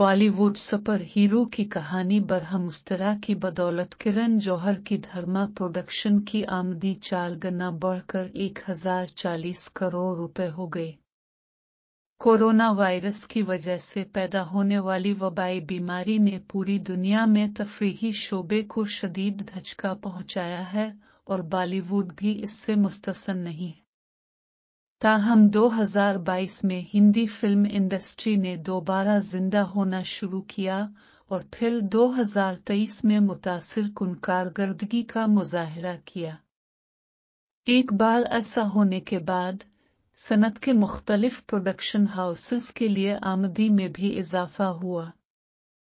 Bollywood super hero की कहानी बरहम मुस्तरा की बदौलत किरण जौहर की धर्मा प्रोडक्शन की आमदी चार गना बढ़कर एक हजार चालीस करोड़ रुपए हो गए कोरोना वायरस की वजह से पैदा होने वाली वबाई बीमारी ने पूरी दुनिया में तफरीही शोबे को शदीद धचका पहुंचाया है और बॉलीवुड भी इससे मुस्तसन नहीं है ताहम 2022 में हिंदी फिल्म इंडस्ट्री ने दोबारा जिंदा होना शुरू किया और फिर 2023 में मुतासर कन कारदगी का मुजाहरा किया एक बार ऐसा होने के बाद सनत के मुख्तलिफ प्रोडक्शन हाउसेस के लिए आमदी में भी इजाफा हुआ